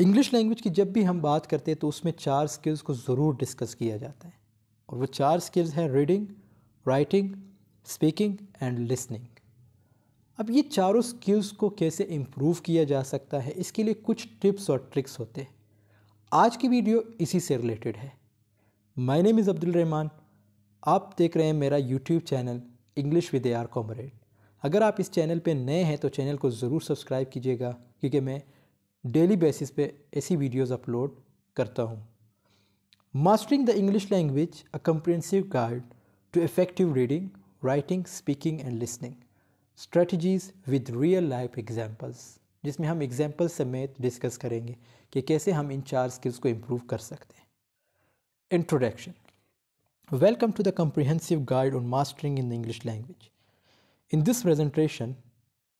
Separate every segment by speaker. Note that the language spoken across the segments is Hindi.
Speaker 1: इंग्लिश लैंग्वेज की जब भी हम बात करते हैं तो उसमें चार स्किल्स को ज़रूर डिस्कस किया जाता है और वो चार स्किल्स हैं reading writing speaking and listening अब ये चारों स्किल्स को कैसे इम्प्रूव किया जा सकता है इसके लिए कुछ टिप्स और ट्रिक्स होते हैं आज की वीडियो इसी से रिलेटेड है my name is Abdul Rahman आप देख रहे हैं मेरा YouTube channel English with our comrade अगर आप इस चैनल पे नए हैं तो चैनल को ज़रूर सब्सक्राइब कीजिएगा क्योंकि मैं डेली बेसिस पे ऐसी वीडियोस अपलोड करता हूँ mastering the English language a comprehensive guide to effective reading writing speaking and listening strategies with real life examples जिसमें हम एग्जाम्पल समेत डिस्कस करेंगे कि कैसे हम इन चार स्किल्स को इम्प्रूव कर सकते हैं introduction welcome to the comprehensive guide on mastering in the English language in this presentation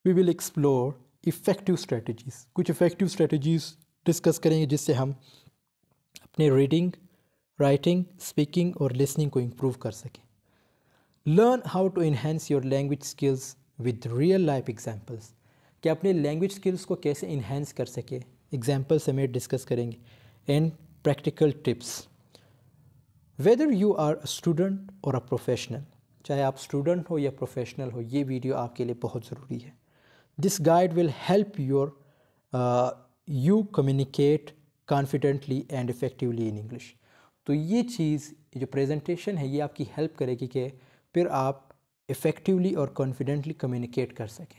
Speaker 1: we will explore effective strategies कुछ इफ़ेक्टिव स्ट्रेटजीज़ डिस्कस करेंगे जिससे हम अपने रीडिंग राइटिंग स्पीकिंग और लिसनिंग को इम्प्रूव कर सकें learn how to enhance your language skills with real life examples कि अपने लैंग्वेज स्किल्स को कैसे इन्हेंस कर सके एग्जाम्पल्स हमें डिस्कस करेंगे and practical tips whether you are a student और अ प्रोफेशनल चाहे आप स्टूडेंट हो या प्रोफेशनल हो ये वीडियो आपके लिए बहुत ज़रूरी है This guide will help your, uh, you communicate confidently and effectively in English तो ये चीज़ जो प्रेजेंटेशन है ये आपकी हेल्प करेगी कि फिर आप इफ़ेक्टिवली और कॉन्फिडेंटली कम्युनिकेट कर सकें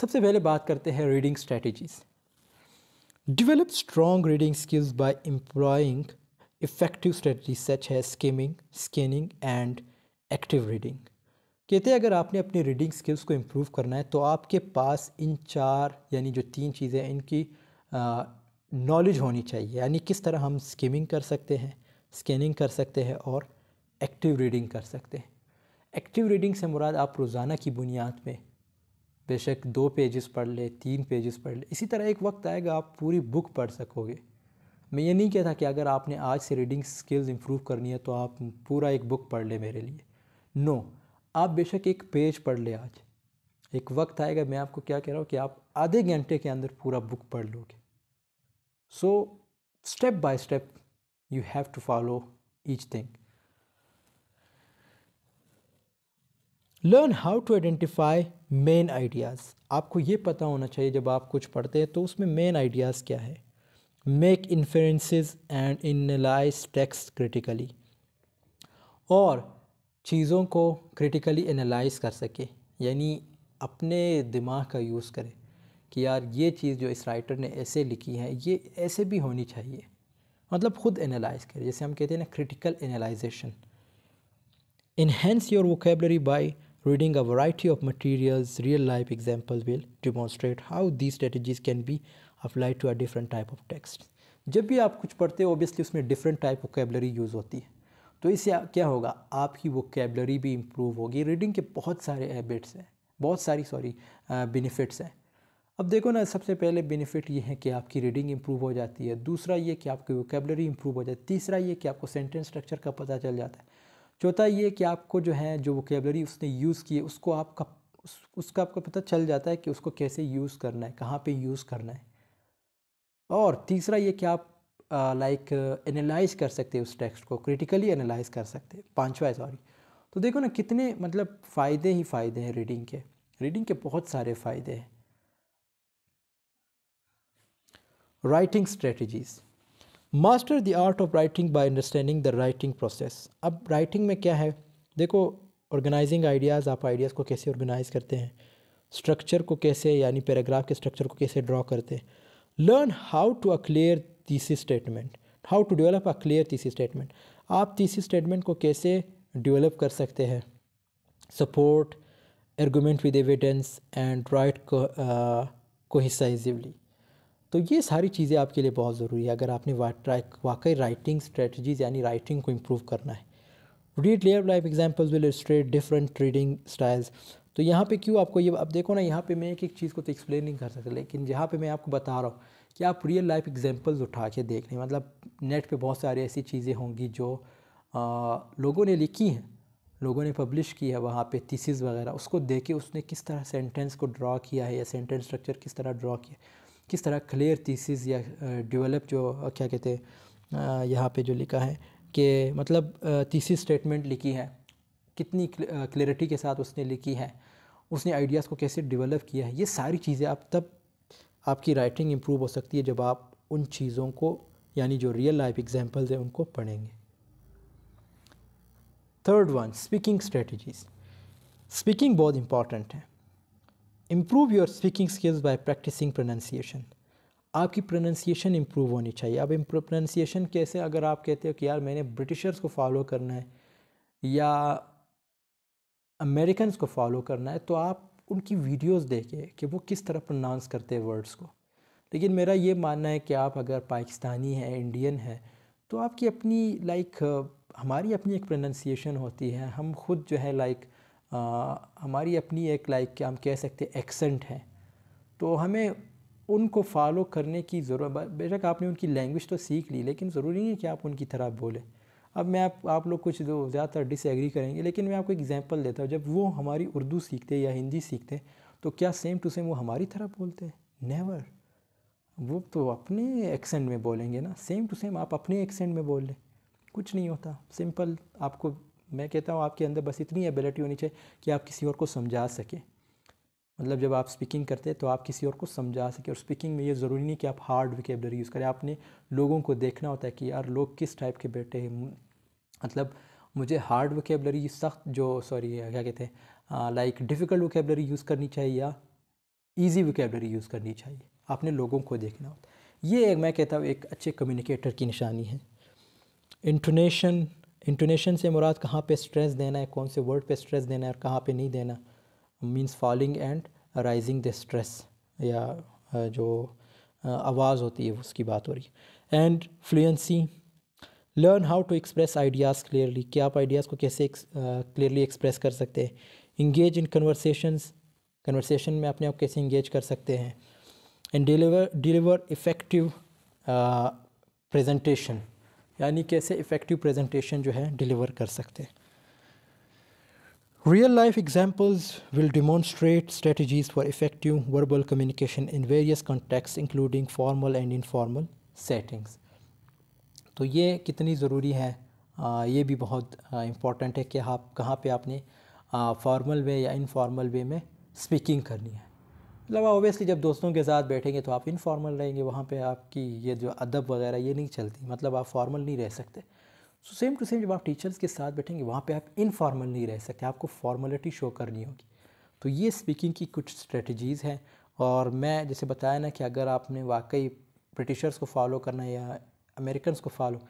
Speaker 1: सबसे पहले बात करते हैं reading strategies develop strong reading skills by employing effective strategy such as skimming scanning and active reading कहते हैं अगर आपने अपने रीडिंग स्किल्स को इम्प्रूव करना है तो आपके पास इन चार यानी जो तीन चीज़ें इनकी नॉलेज होनी चाहिए यानी किस तरह हम स्कीमिंग कर सकते हैं स्कैनिंग कर सकते हैं और एक्टिव रीडिंग कर सकते हैं एक्टिव रीडिंग से मुराद आप रोज़ाना की बुनियाद में बेशक दो पेजेस पढ़ ले तीन पेजेस पढ़ ले इसी तरह एक वक्त आएगा आप पूरी बुक पढ़ सकोगे मैं ये नहीं कहता कि अगर आपने आज से रीडिंग स्किल्स इम्प्रूव करनी है तो आप पूरा एक बुक पढ़ ले मेरे लिए नो no, आप बेशक एक पेज पढ़ ले आज एक वक्त आएगा मैं आपको क्या कह रहा हूँ कि आप आधे घंटे के अंदर पूरा बुक पढ़ लोगे so step by step you have to follow each thing learn how to identify main ideas आपको ये पता होना चाहिए जब आप कुछ पढ़ते हैं तो उसमें मेन आइडियाज़ क्या है make inferences and analyse text critically और चीज़ों को क्रिटिकली एनालाइज कर सके यानी अपने दिमाग का यूज़ करे कि यार ये चीज़ जो इस राइटर ने ऐसे लिखी है ये ऐसे भी होनी चाहिए मतलब ख़ुद एनालाइज करे जैसे हम कहते हैं ना critical analysation enhance your vocabulary by reading a variety of materials real life examples will demonstrate how the strategies can be applied to a different type of text जब भी आप कुछ पढ़ते हो ओबियसली उसमें डिफरेंट टाइप वोकेबलरी यूज़ होती है तो इससे क्या होगा आपकी वोकेबलरी भी इम्प्रूव होगी रीडिंग के बहुत सारे हैबिट्स हैं बहुत सारी सॉरी बेनिफिट्स हैं अब देखो ना सबसे पहले बेनिफिट ये है कि आपकी रीडिंग इंप्रूव हो जाती है दूसरा ये कि आपकी वोकेबलरी इम्प्रूव हो जाती है तीसरा ये कि आपको सेंटेंस स्ट्रक्चर का पता चल जाता है चौथा ये कि आपको जो है जो वोकेबलरी उसने यूज़ की है उसको आपका उस, उसका आपको पता चल जाता है कि उसको कैसे यूज़ करना है कहाँ पर यूज़ करना है और तीसरा ये कि आप लाइक एनालाइज कर सकते हैं उस टेक्स्ट को क्रिटिकली एनालाइज कर सकते हैं पाँचवा सॉरी तो देखो ना कितने मतलब फ़ायदे ही फ़ायदे हैं रीडिंग के रीडिंग के बहुत सारे फ़ायदे हैं writing strategies master the art of writing by understanding the writing process अब राइटिंग में क्या है देखो ऑर्गेनाइजिंग आइडियाज़ आप आइडियाज़ को कैसे ऑर्गेनाइज़ करते हैं स्ट्रक्चर को कैसे यानी पैराग्राफ के स्ट्रक्चर को कैसे ड्रॉ करते हैं learn how to a clear thesis statement how to develop a clear thesis statement आप तीसरी स्टेटमेंट को कैसे डिवेलप कर सकते हैं support argument with evidence and write cohesively तो ये सारी चीज़ें आपके लिए बहुत ज़रूरी है अगर आपने वाकई राइटिंग स्ट्रेटजीज यानी राइटिंग को इम्प्रूव करना है रीड लेयर life examples will illustrate different reading styles तो यहाँ पे क्यों आपको ये अब देखो ना यहाँ पे मैं एक एक चीज़ को तो एक्सप्लेन नहीं कर सकता लेकिन यहाँ पे मैं आपको बता रहा हूँ कि आप रियल लाइफ एग्जांपल्स उठा के देख लें मतलब नेट पे बहुत सारी ऐसी चीज़ें होंगी जो आ, लोगों ने लिखी हैं लोगों ने पब्लिश की है वहाँ पे थीसिस वगैरह उसको देख के उसने किस तरह सेंटेंस को ड्रा किया है या सेंटेंस स्ट्रक्चर किस तरह ड्रा किया किस तरह क्लियर थीसिस या डिवेलप जो क्या कहते हैं यहाँ पर जो लिखा है कि मतलब थीसिस स्टेटमेंट लिखी है कितनी क्लैरिटी के साथ उसने लिखी है उसने आइडियाज़ को कैसे डेवलप किया है ये सारी चीज़ें आप तब आपकी राइटिंग इम्प्रूव हो सकती है जब आप उन चीज़ों को यानी जो रियल लाइफ एग्जाम्पल्स हैं उनको पढ़ेंगे third one speaking strategies speaking बहुत इंपॉर्टेंट है improve your speaking skills by practising pronunciation आपकी प्रोनाउंसिएशन इम्प्रूव होनी चाहिए अब प्रोनाउंसिएशन कैसे अगर आप कहते हो कि यार मैंने ब्रिटिशर्स को फॉलो करना है या अमेरिकन को फॉलो करना है तो आप उनकी वीडियोस देखें कि वो किस तरह प्रोनाउंस करते हैं वर्ड्स को लेकिन मेरा ये मानना है कि आप अगर पाकिस्तानी हैं इंडियन हैं तो आपकी अपनी लाइक हमारी अपनी एक प्रोनंसिएशन होती है हम खुद जो है लाइक हमारी अपनी एक लाइक हम कह सकते हैं एक्सेंट है तो हमें उनको फॉलो करने की ज़रूरत बेशक आपने उनकी लैंग्वेज तो सीख ली लेकिन ज़रूरी नहीं है कि आप उनकी तरह बोलें अब मैं आप आप लोग कुछ ज़्यादातर डिसएग्री करेंगे लेकिन मैं आपको एग्जांपल देता हूँ जब वो हमारी उर्दू सीखते या हिंदी सीखते तो क्या सेम टू सेम वो हमारी तरह बोलते हैं नेवर वो तो अपने एक्सेंट में बोलेंगे ना सेम टू सेम आप अपने एक्सेंट में बोल लें कुछ नहीं होता सिंपल आपको मैं कहता हूँ आपके अंदर बस इतनी एबिलिटी होनी चाहिए कि आप किसी और को समझा सकें मतलब जब आप स्पीकिंग करते हैं तो आप किसी और को समझा सके और स्पीकिंग में ये ज़रूरी नहीं कि आप हार्ड विकेबलरी यूज़ करें आपने लोगों को देखना होता है कि यार लोग किस टाइप के बैठे हैं मतलब मुझे हार्ड वोकेबलरी सख्त जो सॉरी क्या कहते हैं लाइक डिफ़िकल्ट वोकेबलरी यूज़ करनी चाहिए या ईजी वोकेबलरी यूज़ करनी चाहिए आपने लोगों को देखना होता है ये मैं कहता हूँ एक अच्छे कम्युनिकेटर की निशानी है इंटोनेशन इंटोनेशन से मुराद कहाँ पे स्ट्रेस देना है कौन से वर्ड पे स्ट्रेस देना है और कहाँ पे नहीं देना means falling and rising the stress या जो आवाज़ होती है उसकी बात हो रही है and fluency learn how to express ideas clearly कि आप आइडियाज़ को कैसे क्लियरली एक्सप्रेस कर सकते हैं इंगेज इन कन्वर्सेशंस कन्वर्सेशन में अपने आप कैसे इंगेज कर सकते हैं and deliver deliver effective presentation यानी कैसे इफ़ेक्टिव प्रेजेंटेशन जो है डिलीवर कर सकते हैं Real life examples will demonstrate strategies for effective verbal communication in various contexts including formal and informal settings. तो ये कितनी ज़रूरी है आ, ये भी बहुत इम्पॉर्टेंट है कि आप कहाँ पे आपने फॉर्मल वे या इनफॉर्मल वे में स्पीकिंग करनी है मतलब ओबियसली जब दोस्तों के साथ बैठेंगे तो आप इनफॉर्मल रहेंगे वहाँ पे आपकी ये जो अदब वगैरह ये नहीं चलती मतलब आप फॉर्मल नहीं रह सकते सो सेम टू सेम जब आप टीचर्स के साथ बैठेंगे वहाँ पे आप इनफॉर्मल नहीं रह सकते आपको फॉर्मेलिटी शो करनी होगी तो ये स्पीकिंग की कुछ स्ट्रेटजीज़ हैं और मैं जैसे बताया ना कि अगर आपने वाकई ब्रिटिशर्स को फॉलो करना है या अमेरिकन को फॉलो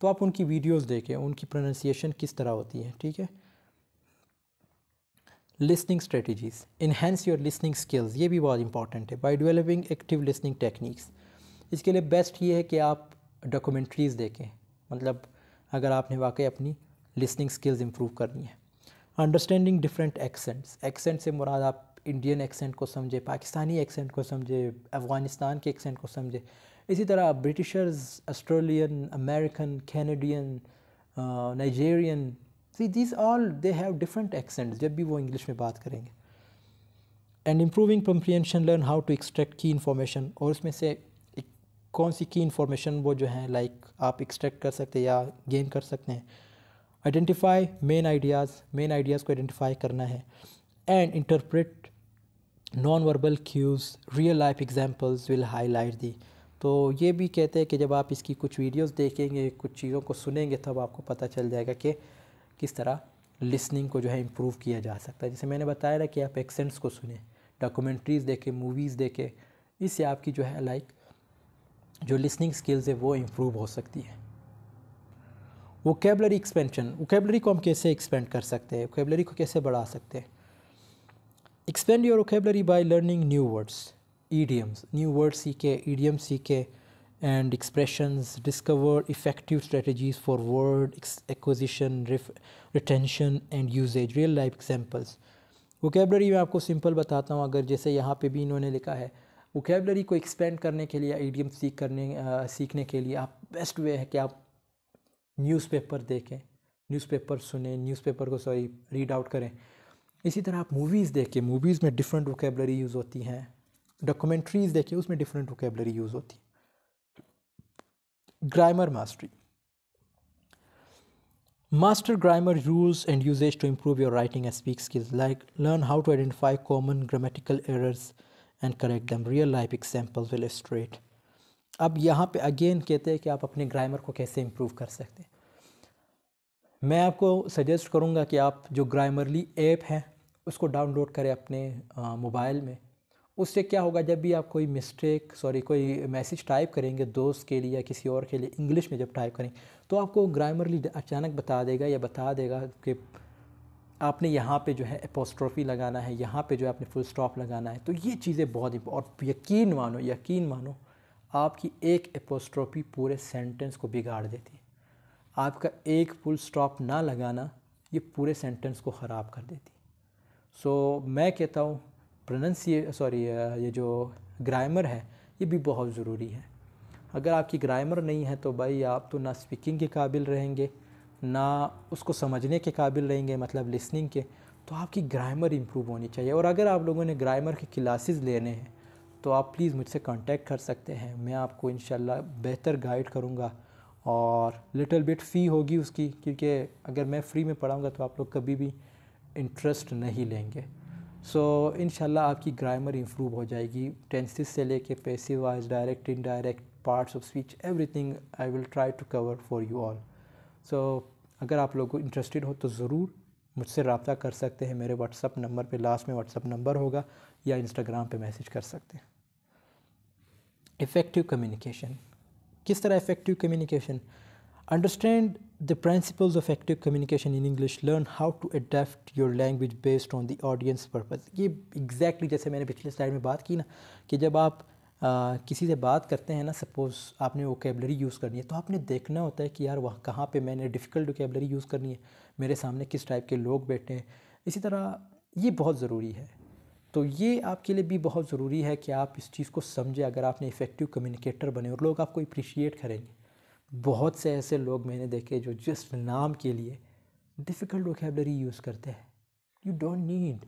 Speaker 1: तो आप उनकी वीडियोज़ देखें उनकी प्रोनाउंसिएशन किस तरह होती है ठीक है listening strategies enhance your listening skills ये भी बहुत इंपॉर्टेंट है by developing active listening techniques इसके लिए बेस्ट ये है कि आप डॉक्यूमेंट्रीज़ देखें मतलब अगर आपने वाकई अपनी लिसनिंग स्किल्स इंप्रूव करनी है अंडरस्टैंडिंग डिफरेंट एक्सेंट्स एक्सेंट से मुराद आप इंडियन एक्सेंट को समझे पाकिस्तानी एक्सेंट को समझे अफ़गानिस्तान के एक्सेंट को समझे इसी तरह Britishers Australian American Canadian Nigerian see this all they have different accents जब भी वो इंग्लिश में बात करेंगे and improving comprehension learn how to extract key information और उसमें से कौन सी की इन्फॉर्मेशन वो जो है लाइक like, आप एक्सट्रैक्ट कर सकते हैं या गेन कर सकते हैं identify main ideas main ideas को आइडेंटिफाई करना है and interpret non verbal cues real life examples will highlight the तो ये भी कहते हैं कि जब आप इसकी कुछ वीडियोस देखेंगे कुछ चीज़ों को सुनेंगे तब आपको पता चल जाएगा कि किस तरह लिसनिंग को जो है इम्प्रूव किया जा सकता है जैसे मैंने बताया था कि आप एक्सेंट्स को सुने डॉक्यूमेंट्रीज़ देखें मूवीज़ देखें इससे आपकी जो है लाइक जो लिसनिंग स्किल्स है वो इम्प्रूव हो सकती है वोकेबलरी एक्सपेंशन वोकेबलरी को हम कैसे एक्सपेंड कर सकते हैं वोकेबलरी को कैसे बढ़ा सकते हैं expand your vocabulary by learning new words idioms new word सीखे ईडियम सीखे and expression discover effective strategies for word acquisition retention and usage real life examples vocabulary मैं आपको सिंपल बताता हूँ अगर जैसे यहाँ पे भी इन्होंने लिखा है वोकेबलरी को एक्सपेंड करने के लिए ईडियम सीख करने आ, सीखने के लिए आप बेस्ट वे है कि आप न्यूज़पेपर देखें न्यूज़पेपर सुने न्यूज़पेपर को सॉरी रीड आउट करें इसी तरह आप मूवीज़ देखें मूवीज़ में डिफरेंट वोकेबलरी यूज़ होती हैं डॉक्यूमेंट्रीज़ देखें उसमें डिफरेंट वोकेबलरी यूज़ होती है grammar mastery master grammar rules and usage to improve your writing and speak skills like learn how to identify common grammatical errors and correct them real life example will illustrate अब यहाँ पे अगेन कहते हैं कि आप अपने ग्रामर को कैसे इम्प्रूव कर सकते हैं मैं आपको सजेस्ट करूँगा कि आप जो ग्रामरली ऐप है उसको डाउनलोड करें अपने मोबाइल में उससे क्या होगा जब भी आप कोई मिस्टेक सॉरी कोई मैसेज टाइप करेंगे दोस्त के लिए या किसी और के लिए इंग्लिश में जब टाइप करें तो आपको ग्रामरली अचानक बता देगा या बता देगा कि आपने यहाँ पे जो है अपोस्ट्रॉफी लगाना है यहाँ पे जो है आपने फुल स्टॉप लगाना है तो ये चीज़ें बहुत और यकीन मानो यकीन मानो आपकी एक अपोस्ट्रॉफी पूरे सेंटेंस को बिगाड़ देती है आपका एक फुल स्टॉप ना लगाना ये पूरे सेंटेंस को ख़राब कर देती सो so, मैं कहता हूँ प्रोनंसिए सॉरी ये जो ग्रामर है ये भी बहुत ज़रूरी है अगर आपकी ग्रामर नहीं है तो भाई आप तो ना स्पीकिंग के काबिल रहेंगे ना उसको समझने के काबिल रहेंगे मतलब लिसनिंग के तो आपकी ग्रामर इम्प्रूव होनी चाहिए और अगर आप लोगों ने ग्रामर की क्लासेस लेने हैं तो आप प्लीज़ मुझसे कांटेक्ट कर सकते हैं मैं आपको इन बेहतर गाइड करूँगा और लिटिल बिट फ़ी होगी उसकी क्योंकि अगर मैं फ्री में पढ़ाऊँगा तो आप लोग कभी भी इंटरेस्ट नहीं लेंगे सो so, इन आपकी ग्रामर इम्प्रूव हो जाएगी टेंसिस से लेके passive voice direct indirect parts of speech everything I will try to cover for you all so so, अगर आप लोग इंटरेस्टेड हो तो ज़रूर मुझसे रबता कर सकते हैं मेरे व्हाट्सअप नंबर पे लास्ट में व्हाट्सअप नंबर होगा या इंस्टाग्राम पे मैसेज कर सकते हैं इफ़ेक्टिव कम्युनिकेशन किस तरह effective communication understand the principles of active communication in English learn how to adapt your language based on the audience purpose ये exactly जैसे मैंने पिछले स्लाइड में बात की ना कि जब आप किसी से बात करते हैं ना सपोज़ आपने वोकेबलरी यूज़ करनी है तो आपने देखना होता है कि यार वह कहाँ पर मैंने डिफ़िकल्ट वोकेबलरी यूज़ करनी है मेरे सामने किस टाइप के लोग बैठे हैं इसी तरह ये बहुत ज़रूरी है तो ये आपके लिए भी बहुत ज़रूरी है कि आप इस चीज़ को समझें अगर आपने इफ़ेक्टिव कम्युनिकेटर बने और लोग आपको अप्रिशिएट करेंगे बहुत से ऐसे लोग मैंने देखे जो जस्ट नाम के लिए डिफ़िकल्ट वोकेबलरी यूज़ करते हैं यू डोंट नीड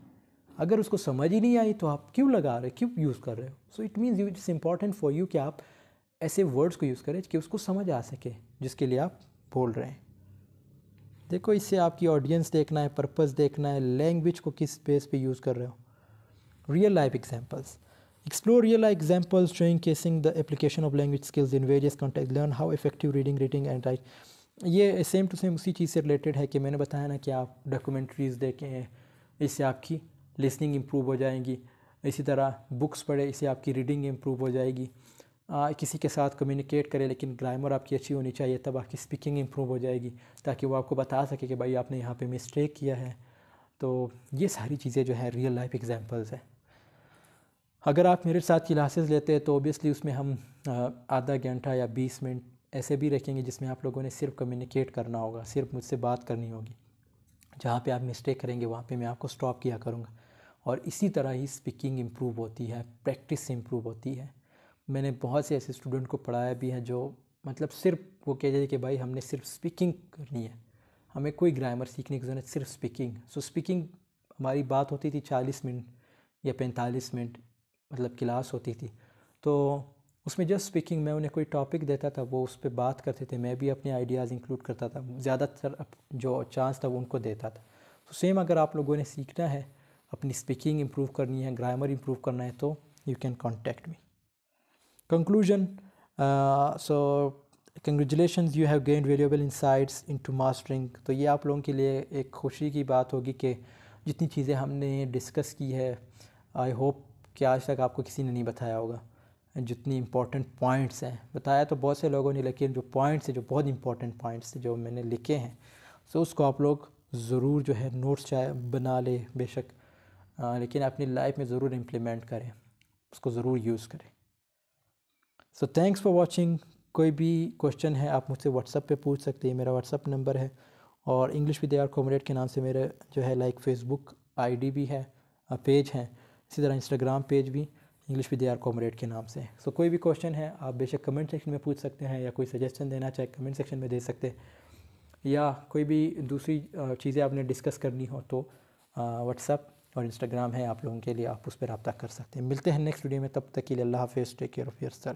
Speaker 1: अगर उसको समझ ही नहीं आई तो आप क्यों लगा रहे क्यों यूज़ कर रहे हो so it means it's important for you कि आप ऐसे वर्ड्स को यूज़ करें कि उसको समझ आ सके जिसके लिए आप बोल रहे हैं देखो इससे आपकी ऑडियंस देखना है पर्पस देखना है लैंग्वेज को किस बेस पे यूज़ कर रहे हो real life examples explore real life examples showcasing the application of language skills in various context learn how effective reading reading and write ये सेम टू सेम उसी चीज़ से रिलेटेड है कि मैंने बताया ना कि आप डॉक्यूमेंट्रीज़ देखें इससे आपकी लिसनिंग इम्प्रूव हो जाएगी इसी तरह बुक्स पढ़े इससे आपकी रीडिंग इम्प्रूव हो जाएगी आ, किसी के साथ कम्युनिकेट करें लेकिन ग्रामर आपकी अच्छी होनी चाहिए तब आपकी स्पीकिंग इम्प्रूव हो जाएगी ताकि वो आपको बता सके कि भाई आपने यहाँ पे मिस्टेक किया है तो ये सारी चीज़ें जो है रियल लाइफ एग्जांपल्स हैं अगर आप मेरे साथ क्लासेस लेते हैं तो ओबियसली उसमें हम आधा घंटा या बीस मिनट ऐसे भी रखेंगे जिसमें आप लोगों ने सिर्फ कम्युनिकेट करना होगा सिर्फ मुझसे बात करनी होगी जहाँ पे आप मिस्टेक करेंगे वहाँ पे मैं आपको स्टॉप किया करूँगा और इसी तरह ही स्पीकिंग इम्प्रूव होती है प्रैक्टिस इम्प्रूव होती है मैंने बहुत से ऐसे स्टूडेंट को पढ़ाया भी है जो मतलब सिर्फ वो कह जाए कि भाई हमने सिर्फ स्पीकिंग करनी है हमें कोई ग्रामर सीखने की ज़रूरत सिर्फ स्पीकिंग सो स्पीकिंग हमारी बात होती थी चालीस मिनट या पैंतालीस मिनट मतलब क्लास होती थी तो उसमें जस्ट स्पीकिंग मैं उन्हें कोई टॉपिक देता था वो उस पर बात करते थे मैं भी अपने आइडियाज़ इंक्लूड करता था ज़्यादातर जो चांस था वो उनको देता था तो सेम अगर आप लोगों ने सीखना है अपनी स्पीकिंग इम्प्रूव करनी है ग्रामर इम्प्रूव करना है तो you can contact me conclusion so congratulation you have gained valuable insights into mastering तो ये आप लोगों के लिए एक खुशी की बात होगी कि जितनी चीज़ें हमने डिस्कस की है आई होप कि आज तक आपको किसी ने नहीं बताया होगा जितनी इम्पोर्टेंट पॉइंट्स हैं बताया तो बहुत से लोगों ने लेकिन जो पॉइंट्स हैं जो बहुत इंपॉर्टेंट पॉइंट्स जो मैंने लिखे हैं सो उसको आप लोग ज़रूर जो है नोट्स चाहे बना ले बेशक आ, लेकिन अपनी लाइफ में ज़रूर इम्प्लीमेंट करें उसको ज़रूर यूज़ करें सो थैंक्स फॉर वॉचिंग कोई भी क्वेश्चन है आप मुझसे व्हाट्सअप पे पूछ सकते हैं मेरा व्हाट्सअप नंबर है और इंग्लिश विद आर कॉमरेड के नाम से मेरे जो है लाइक फेसबुक आईडी भी है पेज है इसी तरह इंस्टाग्राम पेज भी इंग्लिश विद आर कॉमरेड के नाम से सो so, कोई भी क्वेश्चन है आप बेशक कमेंट सेक्शन में पूछ सकते हैं या कोई सजेशन देना चाहे कमेंट सेक्शन में दे सकते हैं या कोई भी दूसरी चीज़ें आपने डिस्कस करनी हो तो व्हाट्सअप और इंस्टाग्राम है आप लोगों के लिए आप उस पर रबता कर सकते हैं मिलते हैं नेक्स्ट वीडियो में तब तक के लिए अल्लाह हाफ़ टेक केयर ऑफ़ योर